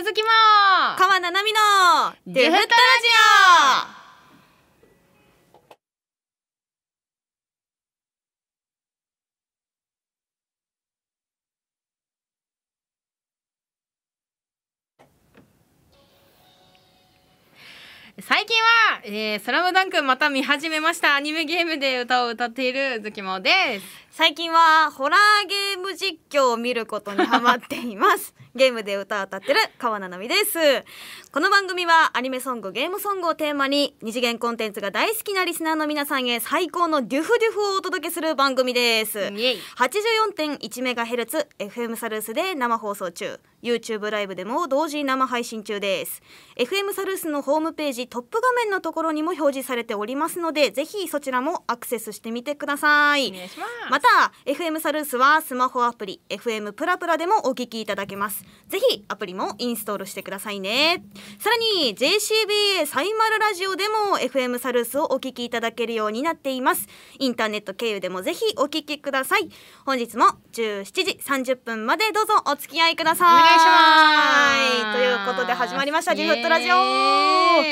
うずきも川名奈美のデフットラジオ最近は、えー、スラムダンクまた見始めましたアニメゲームで歌を歌っているずきもです最近はホラーゲーム実況を見ることにハマっています ゲームで歌を歌ってる川奈美ですこの番組はアニメソングゲームソングをテーマに二次元コンテンツが大好きなリスナーの皆さんへ最高のデュフデュフをお届けする番組です84.1メガヘルツ FM サルースで生放送中 YouTube ライブでも同時生配信中です FM サルースのホームページトップ画面のところにも表示されておりますのでぜひそちらもアクセスしてみてくださいお願いしままた FM サルースはスマホアプリ FM プラプラでもお聞きいただけますぜひアプリもインストールしてくださいねさらに JCBA サイマルラジオでも FM サルースをお聞きいただけるようになっていますインターネット経由でもぜひお聞きください本日も17時30分までどうぞお付き合いくださいお願いしますということで始まりました「リフットラジオ」は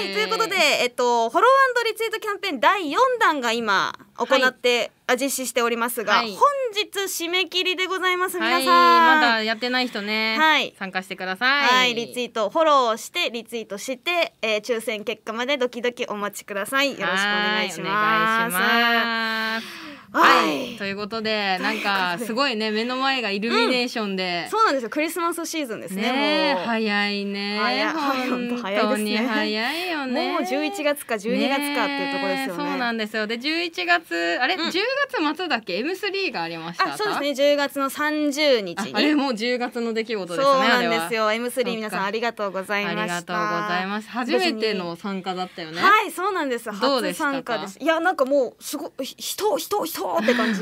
いということでえっとフォローリツイートキャンペーン第4弾が今行って、はい、実施しておりますが、はい、本日締め切りでございます、皆さんまだやってない人ね、はい、参加してくださいはいリツイートフォローしてリツイートして、えー、抽選結果までドキドキお待ちくださいよろしくお願いしますはい、ということでなんかすごいね目の前がイルミネーションで、うん、そうなんですよクリスマスシーズンですね早いね本当に早いよねもう11月か十二月かっていうところですよねそうなんですよで十一月あれ、うん、月末だっけ M3 がありましたそうですね十月の三十日あれもう十月の出来事ですねそうなんですよ M3 皆さんありがとうございます。ありがとうございます初めての参加だったよねはいそうなんです初参加ですいやなんかもうすごい人人人そうって感じ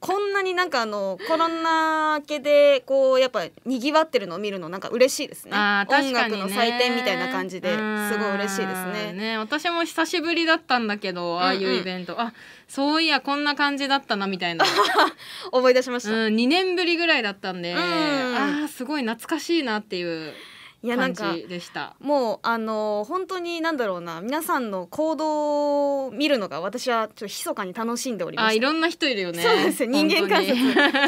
こんなになんかあのコロナ明けでこうやっぱにぎわってるのを見るのなんか嬉しいですね、ね、音楽の祭典みたいな感じですごい嬉しいですねね私も久しぶりだったんだけどああいうイベント、うん、うん、あそういやこんな感じだったなみたいな思い 出しました、うん、2年ぶりぐらいだったんで、あん、あすごい懐かしいなっていう感じでしたもうあの本当になんだろうな皆さんの行動を見るのが私はちょっと密かに楽しんでおりますあいろんな人いるよねそうです人間観察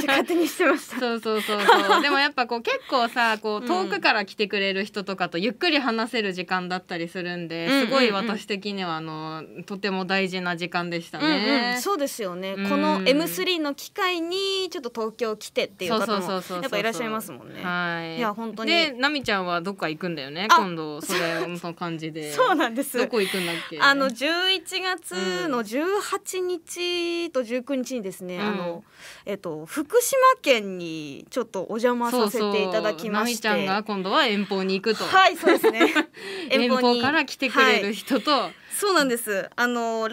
勝手にしてましたそうそうそうそうでもやっぱこう結構さこう遠くから来てくれる人とかとゆっくり話せる時間だったりするんで、うん、すごい私的にはあのとても大事な時間でしたね、うんうん、そうですよね、うん、この M3 の機会にちょっと東京来てっていう方もやっぱいらっしゃいますもんねはいいや本当にで奈美ちゃんはどっか行くんだよね今度それその感じで そうなんですどこ行くんだっけあの11月の18日と19日にですね、うん、あのえっと福島県にちょっとお邪魔させていただきましてそうちゃんが今度は遠方に行くとはいそうですね 遠方から来てくれる人と、はいそうなんですあの来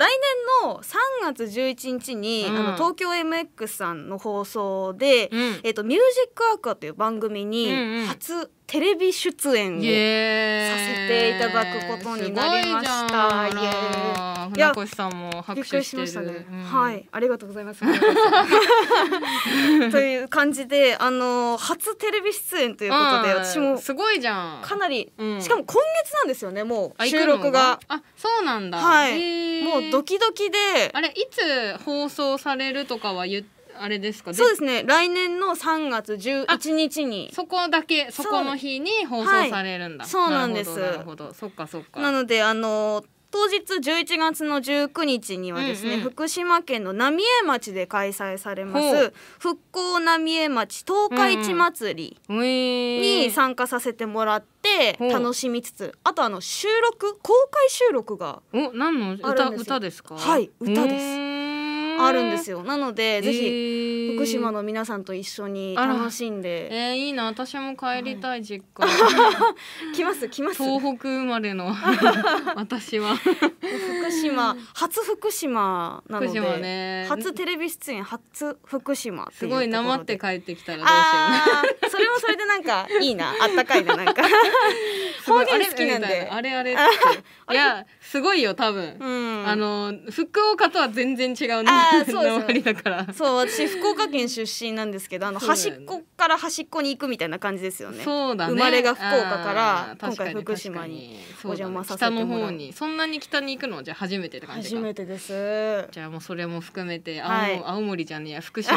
年の3月11日に、うん、あの東京 MX さんの放送で「うん、えっと、ミュージックアクア」という番組に初、うんうんテレビ出演をさせていただくことになりました。いや、船越さんも拍手しましたね、うん、はい、ありがとうございます。という感じで、あの初テレビ出演ということで、私もすごいじゃん。かなり、しかも今月なんですよね。もう収録が。あ、そうなんなんだはいもうドキドキであれいつ放送されるとかは言あれですかそうですね来年の3月11日にそこだけそこの日に放送されるんだ、はい、そうなんですなるほどそっかそっかなのであの当日11月の19日にはですね、うんうん、福島県の浪江町で開催されます復興浪江町東海地祭りに参加させてもらって楽しみつつ、あとあの収録公開収録があるんですよ。お何の歌歌ですか？はい歌です。あるんですよなのでぜひ福島の皆さんと一緒に楽しんでえー、いいな私も帰りたい実家 来ます来ます東北生まれの 私は福島初福島なので、ね、初テレビ出演初福島すごいなまって帰ってきたらどうしようそれもそれでなんかいいなあったかいななんか 方言好きなんであれあれいやすごいよ多分、あの福岡とは全然違うあ そうですそう私福岡県出身なんですけどあの端っこから端っこに行くみたいな感じですよねそうだね生まれが福岡から今回福島にお邪魔させてもらうそんなに北に行くのじゃ初めてって感じ初めてですじゃあもうそれも含めて青,、は青森じゃねえや福島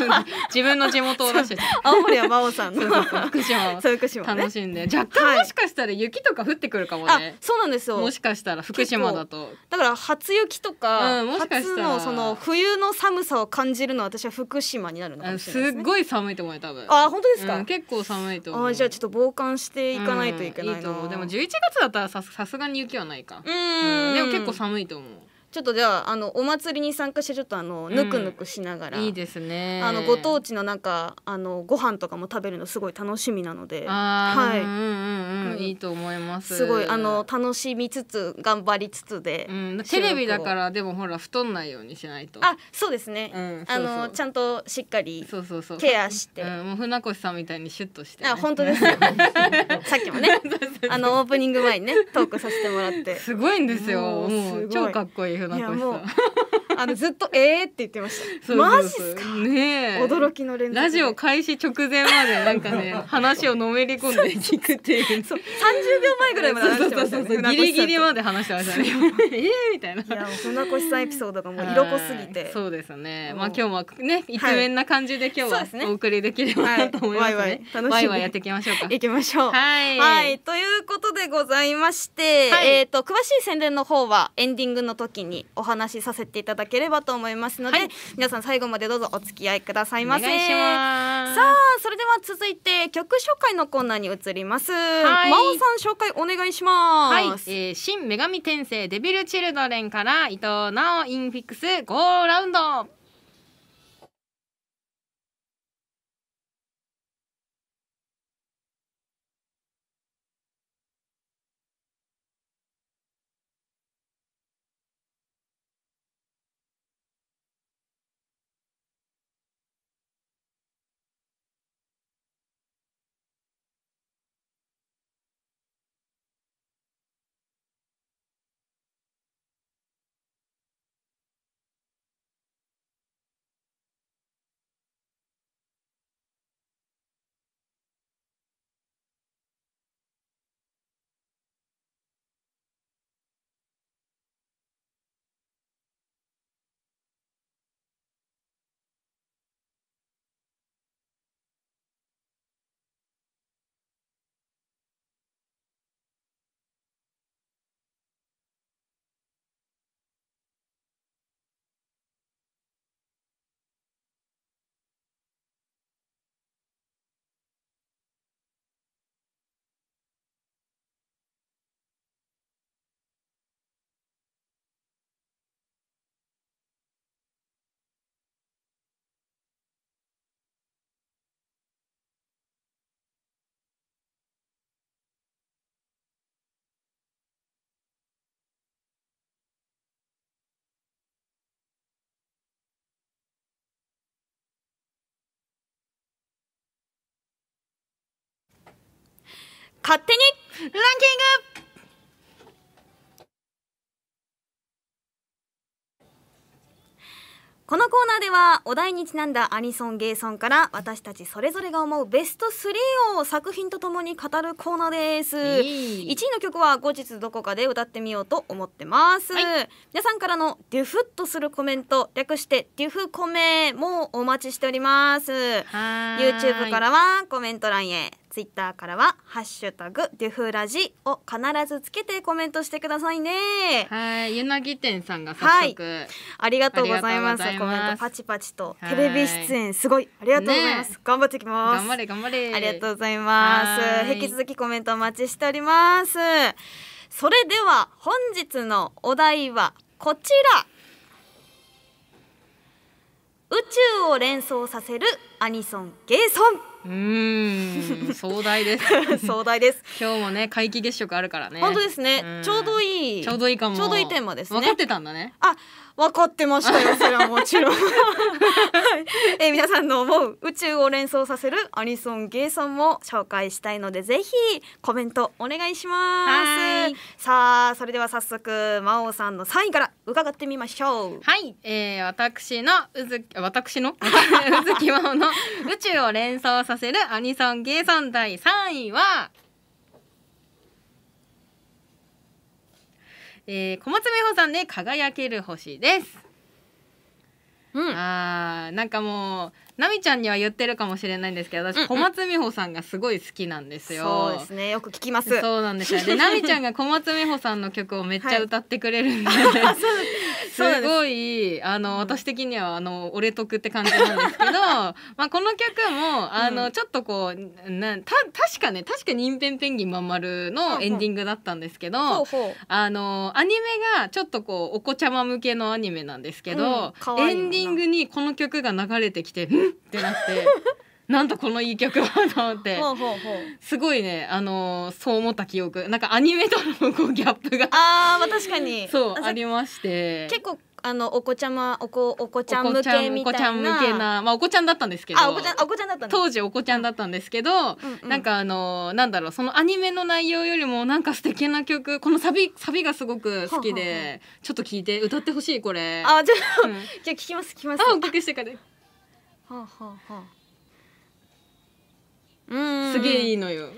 自分の地元を出して青森は真央さんの福島そ福島、楽しんで若干もしかしたらで雪とか降ってくるかもねそうなんですよもしかしたら福島だとだから初雪とか,、うん、もしかし初のその冬の寒さを感じるのは私は福島になるのかもしれないす、ね,、っごい寒いと思う多分あ本当ですか、うん、結構寒いと思うあじゃあちょっと防寒していかないといけないな、うん、いいと思うでも11月だったらさすがに雪はないかうん、でも結構寒いと思うちょっとじゃああのお祭りに参加してちょっとあのぬくぬくしながら、うん、いいですねあのご当地のなんかあのご飯とかも食べるのすごい楽しみなのではい、うんうんうん、いいと思いますすごいあの楽しみつつ頑張りつつで、うん、テレビだからでもほら太んないようにしないとあそうですね、うん、そうそうあのちゃんとしっかりケアして、うん、もう船越さんみたいにシュッとして、ね、あ本当ですよ さっきもねあのオープニング前にねトークさせてもらってすごいんですよもう超かっこいいいうふうあのずっとえーって言ってましたマジっすかね驚きの連続ラジオ開始直前までなんかね話をのめり込んで聞くっていうそう30秒前ぐらいまで話してました、ね、そうそうギリギリまで話してましたねえーみたいないや船越さんエピソードがもう色濃すぎてそうですねまあ今日もね一面な感じで今日は、お送りできればなと思いますね、はい、ワイワイやっていきましょうかいきましょうはい、ということでございまして、はえっ、と詳しい宣伝の方はエンディングの時にお話しさせていただきければと思いますので、はい、皆さん最後までどうぞお付き合いくださいませさあそれでは続いて曲紹介のコーナーに移ります、はい、真央さん紹介お願いしますはい、えー、新女神転生デビルチルドレンから伊藤直インフィックス5ラウンド勝手にランキングこのコーナーではお題にちなんだアニソンゲーソンから私たちそれぞれが思うベスト3を作品とともに語るコーナーです、えー、1位の曲は後日どこかで歌ってみようと思ってます、はい、皆さんからのデュフッとするコメント略してデュフコメもお待ちしております YouTube からはコメント欄へツイッターからは「ハッシュタグデュフラジ」を必ずつけてコメントしてくださいねはい柳店さんが早速、はい、ありがとうございますコメントパチパチとテレビ出演すごいありがとうございます、ね、頑張ってきます頑張れ頑張れありがとうございます引き続きコメントお待ちしておりますそれでは本日のお題はこちら宇宙を連想させるアニソン「ゲーソン」うん壮大です 壮大です今日もね皆既月食あるからね本当ですね、ちょうどいいちょうどいいかもちょうどいいテーマですね分かってたんだねあ分かってましたよそれはもちろん、はいえ皆さんの思う宇宙を連想させるアニソンゲイソンも紹介したいのでぜひコメントお願いしますさあそれでは早速真央さんの3位から伺ってみましょうはい、えー、私のうず私の うずき真央の宇宙を連想させるアニソンゲイソン第3位は「えー、小松美穂さんで、輝ける星」です。うん、ああ、なんかもう奈美ちゃんには言ってるかもしれないんですけど私小松美穂さんがすごい好きなんですよ、うんうん、そうですねよく聞きますそうなんですよで奈美 ちゃんが小松美穂さんの曲をめっちゃ歌ってくれるんで、は い、すごいあの私的にはあの俺得って感じなんですけど まあこの曲もあの、うん、ちょっとこうなた確かね確か「にんぺんペンギンまんまる」のエンディングだったんですけど、うほうあのアニメがちょっとこうお子ちゃま向けのアニメなんですけど、エンディングにこの曲が流れてきて「ってなって。なんとこのいい曲はと思ってすごいね、あのー、そう思った記憶なんかアニメとのこうギャップがあ、まあ確かにそうありまして結構あのお子ちゃまお子お子ちゃん向けみたいなお子ちゃん向けなまあお子ちゃんだったんですけど当時お子ちゃんだったんですけど、うん、なんかあのなんだろうそのアニメの内容よりもなんか素敵な曲このサビサビがすごく好きでちょっと聞いて歌ってほしいこれあじゃあ、うん、じゃ聞きます聞きますあお聞きしてからはあはあはあうんすげえいいのよ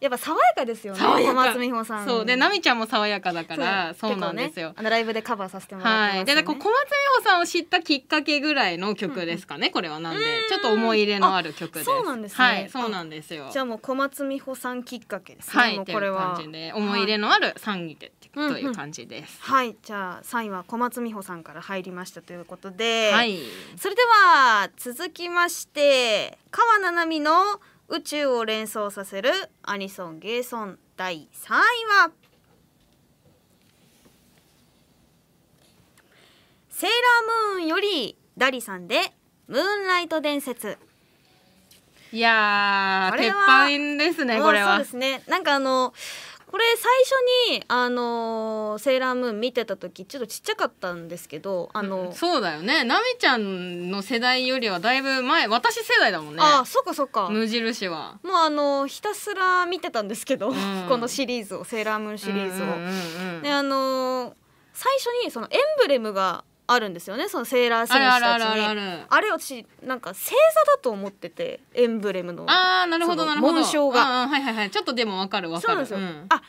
やっぱ爽やかですよね小松美穂さんそうで奈美ちゃんも爽やかだからそうなんですよ、ね、あのライブでカバーさせてもらって、ね、はい、で小松美穂さんを知ったきっかけぐらいの曲ですかね、うん、これはなんでちょっと思い入れのある曲ですそうなんです、ね、はいそうなんですよじゃあもう小松美穂さんきっかけですねはいこれは思い入れのある3位でという感じです、うんうん、はいじゃあ3位は小松美穂さんから入りましたということで、はい、それでは続きまして川名奈美の「宇宙を連想させるアニソン・ゲーソン第3位はセーラームーンよりダリさんでムーンライト伝説いや鉄板ですねこれはそうですねなんかあのこれ最初にあのセーラームーン見てた時ちょっとちっちゃかったんですけどあの、うん、そうだよね奈美ちゃんの世代よりはだいぶ前私世代だもんねあそっかそっか無印はもうあのひたすら見てたんですけど、うん、このシリーズをセーラームーンシリーズを、であの最初にそのエンブレムがあるんですよねそのセーラー戦士たちにあれ私なんか星座だと思っててエンブレムのあなるほどなるほど紋章が、はいはいはい、ちょっとでもわかるわかるそうなんですよ、うん、あ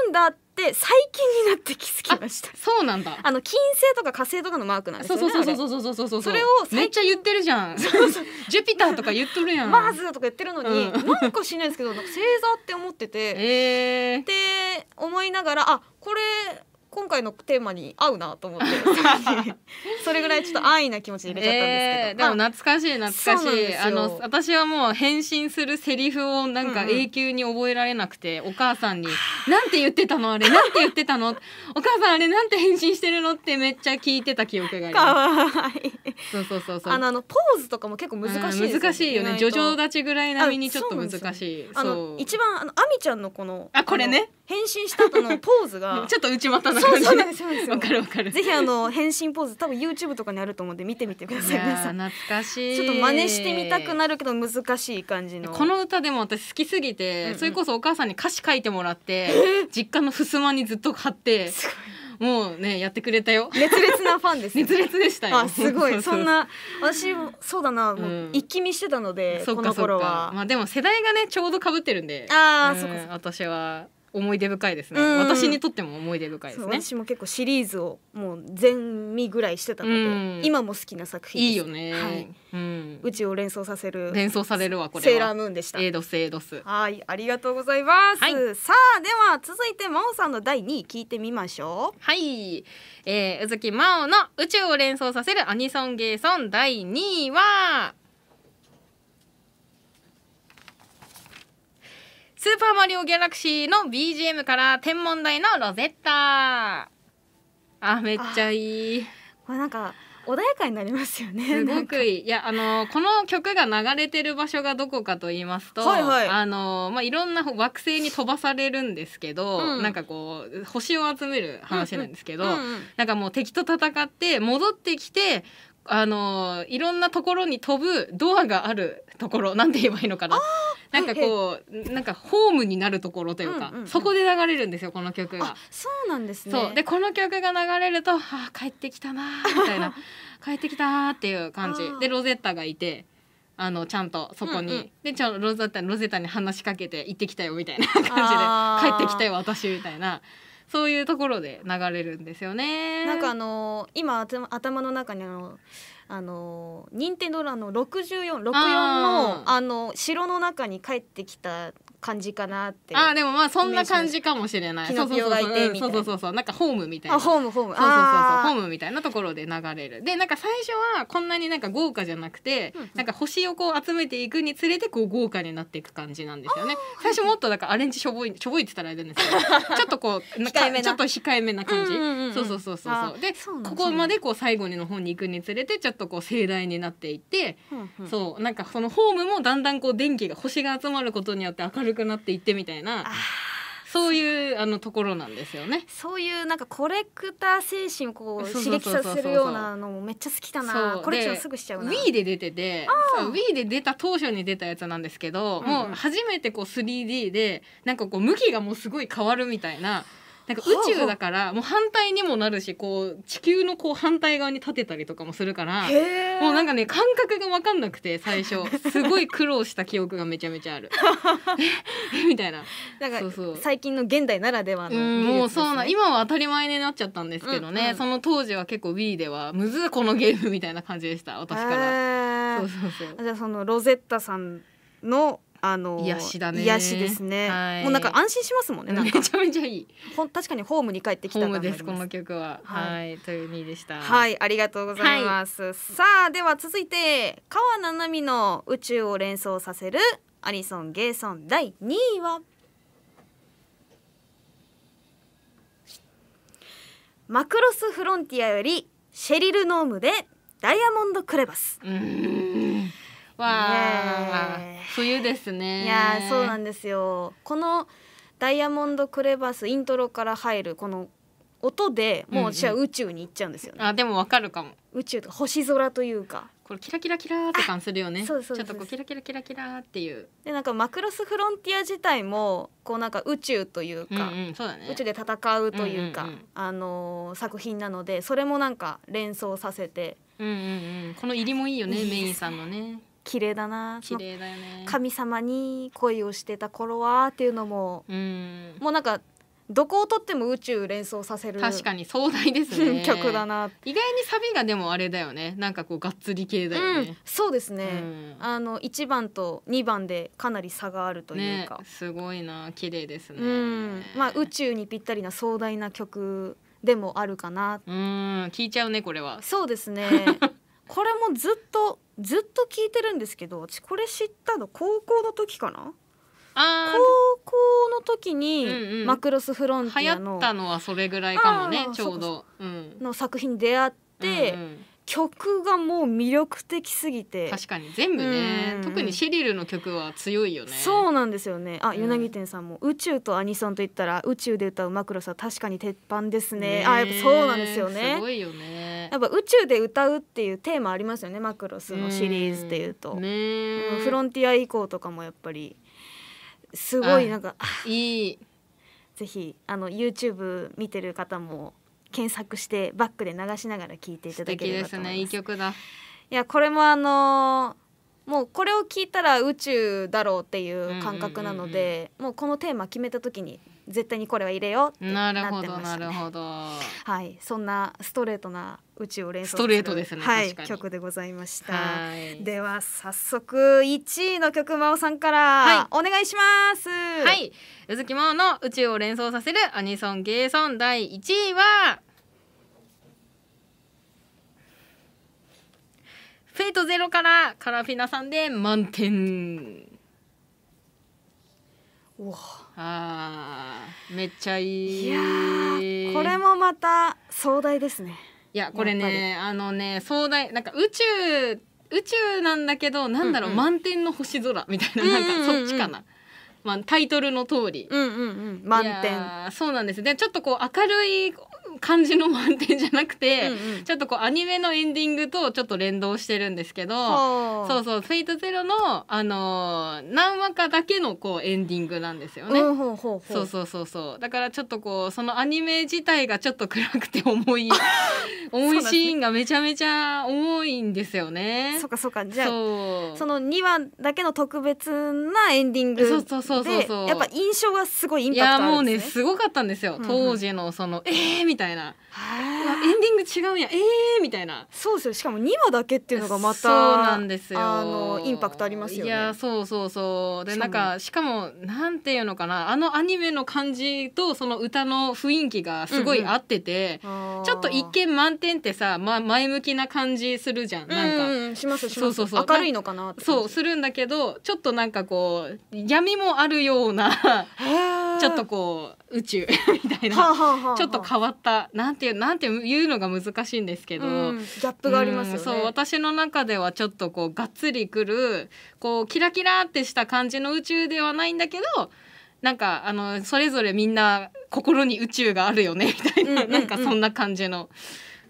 違うんだって最近になって気づきましたそうなんだ あの金星とか火星とかのマークなんですよ、ね、そうそうそうそうそうそうそうそれをめっちゃ言ってるじゃん ジュピターとか言っとるやんマーズとか言ってるのに、うん、なんかしないですけど星座って思ってて、えー、って思いながらあこれ今回のテーマに合うなと思って それぐらいちょっと安易な気持ちで入れちゃったんですけど、えー、でも懐かしい懐かしいあの私はもう返信するセリフをなんか永久に覚えられなくて、うんうん、お母さんに「なんて言ってたのあれなんて言ってたの お母さんあれなんて返信してるの?」ってめっちゃ聞いてた記憶がありますかわいいそうそうそうそうあのあのポーズとかも結構難しい、ね、難しいよね叙情立ちぐらい並みにちょっと難しいそう一番あのアミちゃんのこのあこれね変身した後のポーズが ちょっと内股な感じそうなんですよわかるわかるぜひあの変身ポーズ多分 YouTube とかにあると思うんで見てみてください皆さん懐かしいちょっと真似してみたくなるけど難しい感じのこの歌でも私好きすぎて、うんうん、それこそお母さんに歌詞書いてもらって、実家の襖にずっと貼ってすごいもうねやってくれたよ。熱烈なファンです、ね、熱烈でしたよ。あすごいそんな私もそうだな、もう一気見してたので、うかこの頃は。まあでも世代がねちょうど被ってるんで。ああ、うん、そうか私は。思い出深いですね、うん、私にとっても思い出深いですね私も結構シリーズをもう全見ぐらいしてたので、うん、今も好きな作品いいよね、はいうん、宇宙を連想させる連想されるわこれセーラームーンでしたエイドスエイドスはいありがとうございます、はい、さあでは続いて真央さんの第2位聞いてみましょうはい、えー、宇月真央の宇宙を連想させるアニソンゲーソン第2位はスーパーマリオギャラクシーの BGM から天文台のロゼッタあめっちゃいいこれなんか穏やかになりますよねすごくいいいやあのこの曲が流れてる場所がどこかと言いますと、はいはい、あのまあいろんな惑星に飛ばされるんですけど、うん、なんかこう星を集める話なんですけど、うんうんなんかもう敵と戦って戻ってきてあのいろんなところに飛ぶドアがあるところなんて言えばいいのかななんかこうなんかホームになるところというか、うんうんうん、そこで流れるんですよこの曲が。そうなんですねでこの曲が流れると「あ帰ってきたな」みたいな「帰ってきた」っていう感じでロゼッタがいて。あのちゃんとそこに、うんうん、でちょロゼッタロゼッタに話しかけて行ってきたよみたいな感じで帰ってきたよ私みたいなそういうところで流れるんですよね。なんかあのー、今頭の中にあのーあの任天堂の6464のあの城の中に帰ってきた感じかなってあでもまあそんな感じかもしれないそうそうそうそうそうなんかホームみたいなホームホームそうそうそうホームみたいなところで流れるでなんか最初はこんなになんか豪華じゃなくて、うんなんか星をこう集めていくにつれてこう豪華になっていく感じなんですよね最初もっとなんかアレンジしょぼいしょぼいってたらあれなんですけど ちょっとこう控えめちょっと控えめな感じ、うんうん、そうそうそうそうでここまでこう最後にの方に行くにつれてちょっとこう盛大になっていって、うんうん、そうなんかそのホームもだんだんこう電気が星が集まることによって明る軽くなっていってみたいな。そういうあのところなんですよね。そういうなんかコレクター精神をこう刺激させるようなのもめっちゃ好きだな。コレクションすぐしちゃうな。Wii で出てて、Wii で出た当初に出たやつなんですけど、うんうん、もう初めてこう 3D でなんかこう向きがもうすごい変わるみたいな。なんか宇宙だからもう反対にもなるしこう地球のこう反対側に立てたりとかもするからもうなんかね感覚が分かんなくて最初すごい苦労した記憶がめちゃめちゃある みたいななんか最近の現代ならではの、ね、もうそうな今は当たり前になっちゃったんですけどね、うんうん、その当時は結構 Wii ではむずこのゲームみたいな感じでした私からそうそうそうじゃあそのロゼッタさんのあの癒しだね癒しですね、はい、もうなんか安心しますもんねめちゃめちゃいいほん確かにホームに帰ってきたホームですこの曲ははい、という2位でしたはいありがとうございます、はい、さあでは続いて川七海の宇宙を連想させるアニソンゲーソン第2位はマクロスフロンティアよりシェリルノームでダイヤモンドクレバス。うんわあ、冬ですね。いやそうなんですよ。このダイヤモンドクレバスイントロから入るこの音でもう私は宇宙に行っちゃうんですよね。うんうん、あでもわかるかも。宇宙と星空というか。これキラキラキラって感するよね。ちょっとこうキラキラキラキラっていう。でなんかマクロスフロンティア自体もこうなんか宇宙というか、うんうんうね、宇宙で戦うというか、うんうんうん、あのー、作品なのでそれもなんか連想させて。うんうんうん、この入りもいいよねメインさんのね。綺麗だな綺麗だよね神様に恋をしてた頃はっていうのも、うん、もうなんかどこをとっても宇宙連想させる確かに壮大ですね 曲だな意外にサビがでもあれだよねなんかこうがっつり系だよね、うん、そうですね、うん、あの1番と2番でかなり差があるというか、ね、すごいな綺麗ですね、うん、まあ宇宙にぴったりな壮大な曲でもあるかなうん聞いちゃうねこれはそうですね これもずっとずっと聞いてるんですけど私これ知ったの高校の時かな高校の時に、うんうん、マクロスフロンティアの流行ったのはそれぐらいかもねちょうど、うん、の作品に出会って、うんうん曲がもう魅力的すぎて確かに全部ね、うん、特にシリルの曲は強いよねそうなんですよねあ柳天さんも、宇宙とアニソンといったら宇宙で歌うマクロスは確かに鉄板ですねねあやっぱそうなんですよねすごいよねやっぱ宇宙で歌うっていうテーマありますよねマクロスのシリーズっていうと、うん、ねフロンティア以降とかもやっぱりすごいなんかいいぜひあの YouTube 見てる方も検索してバックで流しながら聞いていただければと思います。ですねいい曲だいやこれもあのー、もうこれを聞いたら宇宙だろうっていう感覚なので、もうこのテーマ決めた時に絶対にこれは入れようなるほど、なるほどはいそんなストレートな宇宙を連想するストレートですね、はい、曲でございましたでは早速一位の曲真央さんから、お願いしますはい、はい、宇月真央の宇宙を連想させるアニソンゲーソン第一位はフェイトゼロからカラフィナさんで満点わああめっちゃいいいやこれもまた壮大ですねいやこれねあのね壮大なんか宇宙宇宙なんだけどなんだろう、うんうん、満天の星空みたいななんかそっちかな、うんうんうんまあ、タイトルの通り、うんうんうん、満天そうなんですでちょっとこう明るい感じの満点じゃなくて、うんうん、ちょっとこうアニメのエンディングとちょっと連動してるんですけどそうそう「フェイトゼロのあのー、何話かだけのこうエンディングなんですよね。うん、ほそうそうそうそうだからちょっとこうそのアニメ自体がちょっと暗くて重い 重いシーンがめちゃめちゃ重いんですよね。そうかそうかじゃあその2話だけの特別なエンディングでそうそうそうそうやっぱ印象がすごいインパクトあるんですね。いやもうねすごかったんですよ、当時のその、うんうん、えーみたいなたいな、はい、エンディング違うんやええー、みたいなそうですよしかも2話だけっていうのがまたそうなんですよあのインパクトありますよねいやそうそうそうでなんかしかもなんていうのかなあのアニメの感じとその歌の雰囲気がすごい合ってて、うんうん、ちょっと一見満点ってさ、ま、前向きな感じするじゃんなんか、うんうん、しますしますそうそう明るいのかなそうするんだけどちょっとなんかこう闇もあるようなちょっとこう宇宙 みたいなはははちょっと変わったなんていうなんていうのが難しいんですけど、うん、ギャップがあります、ねうん、そう私の中ではちょっとこうがっつりくるこうキラキラってした感じの宇宙ではないんだけどなんかあのそれぞれみんな心に宇宙があるよねみたいな、うんうん、なんかそんな感じの。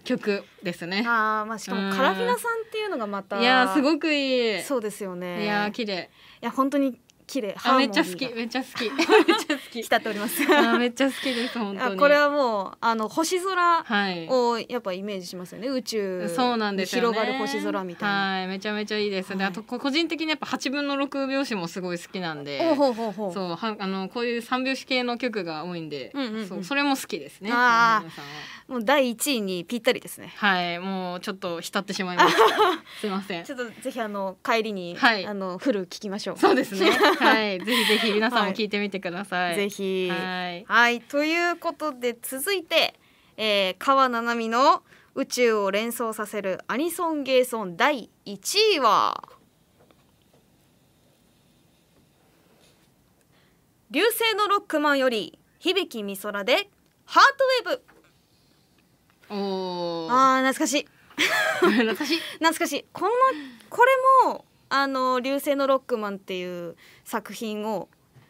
曲ですね。あまあしかもカラフィナさんっていうのがまた、いやすごくいい。そうですよね。いや綺麗。いや本当に綺麗ハめっちゃ好きめっちゃ好き めっちゃ好き浸っておりますめっちゃ好きです本当これはもうあの星空をやっぱイメージしますよね、宇宙そうなんです、ね、広がる星空みたいなはいめちゃめちゃいいです、はい、であと個人的にやっぱ8分の6拍子もすごい好きなんでそうはあのこういう3拍子系の曲が多いんで、うんうんうん、そうそれも好きですねああもう第1位にぴったりですねはいもうちょっと浸ってしまいます すいませんちょっとぜひあの帰りに、はい、あのフル聞きましょうそうですねはい、ぜひぜひ皆さんも聞いてみてください。はい、ぜひ。はい、ということで続いて、えー、川七海の宇宙を連想させるアニソンゲーソン第1位は流星のロックマンより響き美空でハートウェーブおあ懐かしい 懐かしい懐かしいこのこれもあの「流星のロックマン」っていう作品を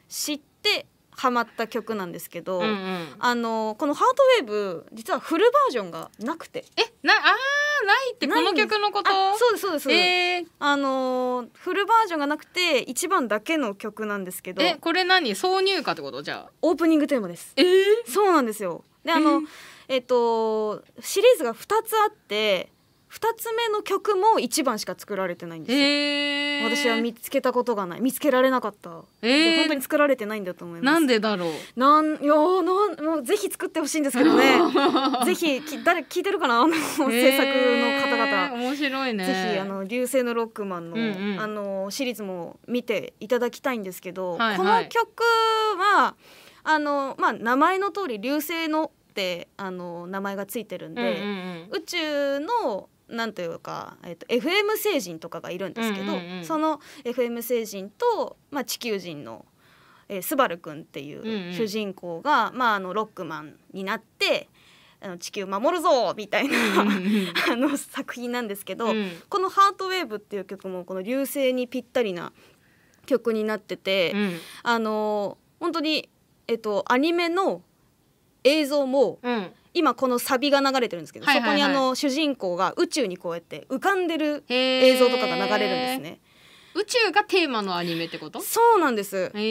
知ってハマった曲なんですけど、うんうん、あのこの「ハートウェーブ」実はフルバージョンがなくてえなあないってこの曲のことそうですそうです、えー、あのフルバージョンがなくて一番だけの曲なんですけどえこれ何挿入歌ってことじゃあオープニングテーマですえー、そうなんですよであの、えー、えっとシリーズが2つあって2つ目の曲も1番しか作られてないんですよ、えー、私は見つけたことがない見つけられなかった、えー、本当に作られてないんだと思いますなんでだろうなんいやなんもうぜひ作ってほしいんですけどね ぜひき誰聞いてるかなあの、えー、制作の方々面白いねぜひあの流星のロックマンのうんうん、あのシリーズも見ていただきたいんですけど、はいはい、この曲はあのまあ名前の通り流星のってあの名前がついてるんで、うんうんうん、宇宙のなんというか、えーと、FM 星人とかがいるんですけど、うんうんうん、その FM 星人と、まあ、地球人の、えー、スバルくんっていう主人公が、うんうん、まあ、あのロックマンになってあの地球守るぞみたいな あの作品なんですけど、うん、この「ハートウェーブ」っていう曲もこの流星にぴったりな曲になってて、うん、あの本当に、えっと、アニメの映像も、今このサビが流れてるんですけど、そこにあの主人公が宇宙にこうやって浮かんでる映像とかが流れるんですね。宇宙がテーマのアニメってことそうなんですだから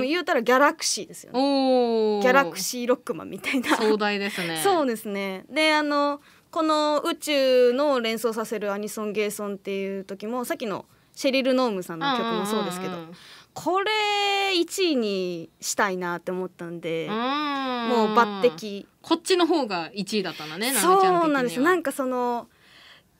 言うたらギャラクシーですよねギャラクシーロックマンみたいな壮大ですね そうですねであのこの宇宙の連想させるアニソンゲーソンっていう時もさっきのシェリル・ノームさんの曲もそうですけど、うんうんうん、これ1位にしたいなって思ったんでもう抜擢こっちの方が1位だったんだねそうなんですなんかその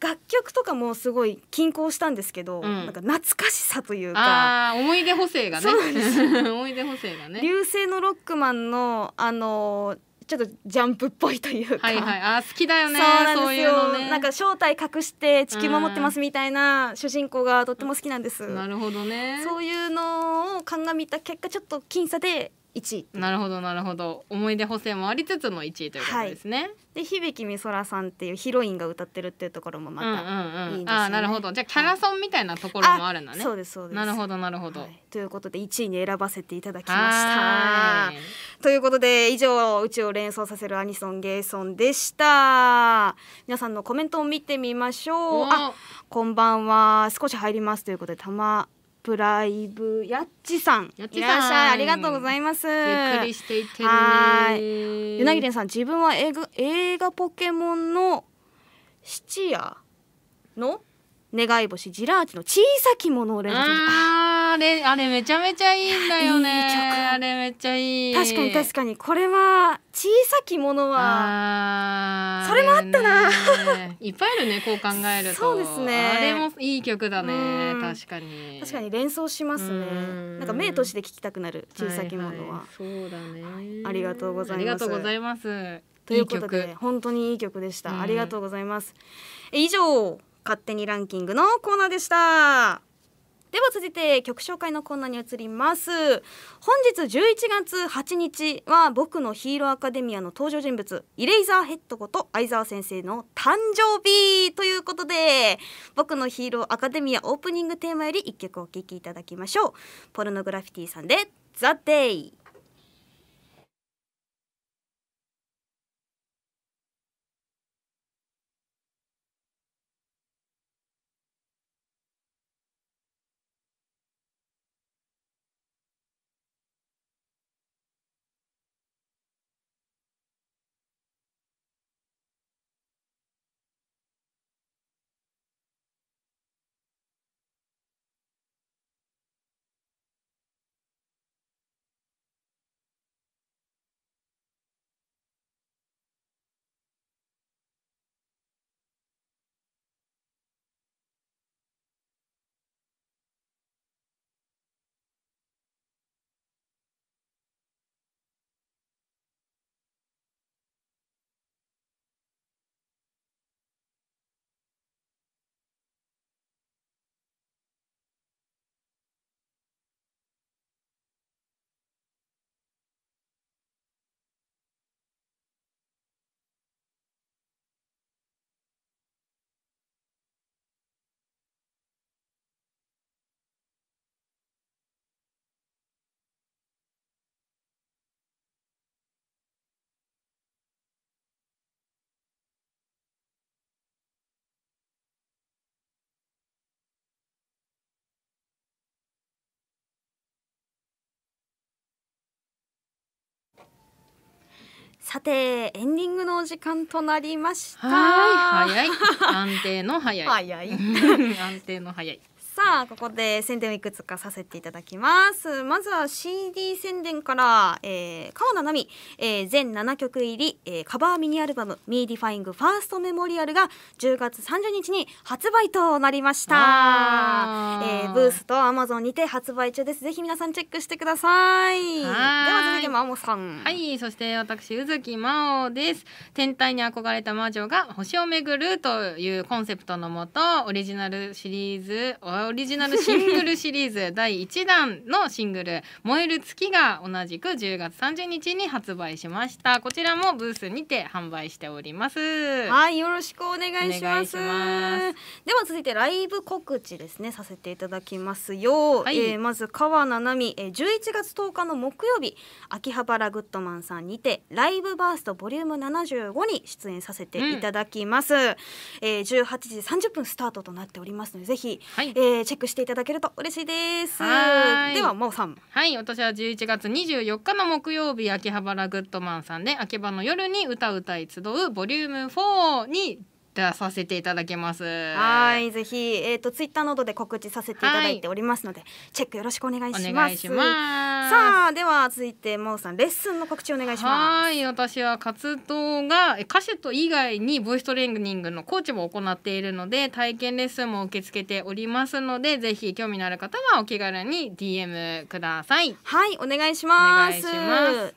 楽曲とかもすごい均衡したんですけど、うん、なんか懐かしさというか思い出補正がね 思い出補正がね流星のロックマンのあのちょっとジャンプっぽいというか、はいはい、あ好きだよねそうなんですよ、ね、なんか正体隠して地球守ってますみたいな主人公がとっても好きなんです、なるほどねそういうのを鑑みた結果ちょっと僅差で一位なるほどなるほど思い出補正もありつつの1位ということですね、はい、で響美空さんっていうヒロインが歌ってるっていうところもまたいいですね、うんうんうん、あなるほどじゃあキャラソンみたいなところもあるんだね、そうですそうですなるほどなるほど、はい、ということで1位に選ばせていただきましたということで以上宇宙を連想させるアニソンゲーソンでした皆さんのコメントを見てみましょうあこんばんは少し入りますということでたまプライブやっちさんいらっしゃいありがとうございますゆっくりしていってねはなぎれんさん自分は映画映画ポケモンのシチの願い星ジラーチの小さきものを連続あれあれめちゃめちゃいいんだよねあれめっちゃいい確かに確かにこれは小さきものはそれもあったな、ね、いっぱいいるねこう考えるとそうですねあれもいい曲だね確かに確かに連想しますねなんか目として聞きたくなる小さきものは、はいはい、そうだねありがとうございますありがとうございますということで、ね、本当にいい曲でした、ありがとうございます以上勝手にランキングのコーナーでしたでは続いて曲紹介のコーナーに移ります本日11月8日は僕のヒーローアカデミアの登場人物イレイザーヘッドこと相沢先生の誕生日ということで僕のヒーローアカデミアオープニングテーマより1曲お聴きいただきましょうポルノグラフィティさんで「ザ・デイ」さてエンディングのお時間となりました。はい早い安定の早い。早い 安定の早い。さあここで宣伝をいくつかさせていただきますまずは CD 宣伝から、えー、川名奈美、えー、全7曲入り、えー、カバーミニアルバム「ミーディファイングファーストメモリアルが10月30日に発売となりました、ーえー、ブースとアマゾンにて発売中ですぜひ皆さんチェックしてくださいでは続いてまおさんはいそして私宇月真央です天体に憧れた魔女が星を巡るというコンセプトのもとオリジナルシリーズオリジナルシングルシリーズ第1弾のシングル「燃える月」が同じく10月30日に発売しましたこちらもブースにて販売しておりますはいよろしくお願いしますでは続いてライブ告知ですねさせていただきますよ、はい、えー、まず川名奈美、えー、11月10日の木曜日秋葉原グッドマンさんにてライブバーストボリューム75に出演させていただきます、うん、えー、18時30分スタートとなっておりますのでぜひ、はい、えーー、チェックしていただけると嬉しいですでは真央さんはい私は11月24日の木曜日秋葉原グッドマンさんで秋葉の夜に歌うたい集うボリューム4にじでさせていただきますはいぜひえっ、ー、とツイッターなどで告知させていただいておりますので、はい、チェックよろしくお願いしますさあでは続いて真央さんレッスンの告知お願いしますはい私は活動が歌手と以外にボイストレーニングのコーチも行っているので体験レッスンも受け付けておりますのでぜひ興味のある方はお気軽に DM くださいはいお願いしますお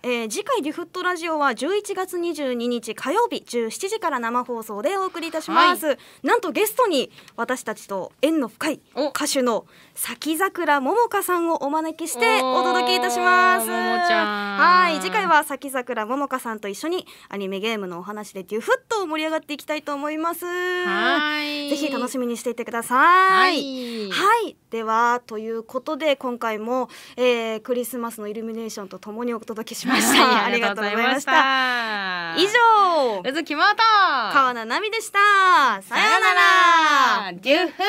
えー、次回リフットラジオは11月22日火曜日17時から生放送でお送りいたします、はい、なんとゲストに私たちと縁の深い歌手の咲桜桃もさんをお招きしてお届けいたしますはい次回は咲桜桃もさんと一緒にアニメゲームのお話でデュフッと盛り上がっていきたいと思いますはいぜひ楽しみにしていてくださいはいはいではということで今回も、えー、クリスマスのイルミネーションとともにお届けし ました、ありがとうございました以上うずきもた川名奈美でしたらさよならデュッフフ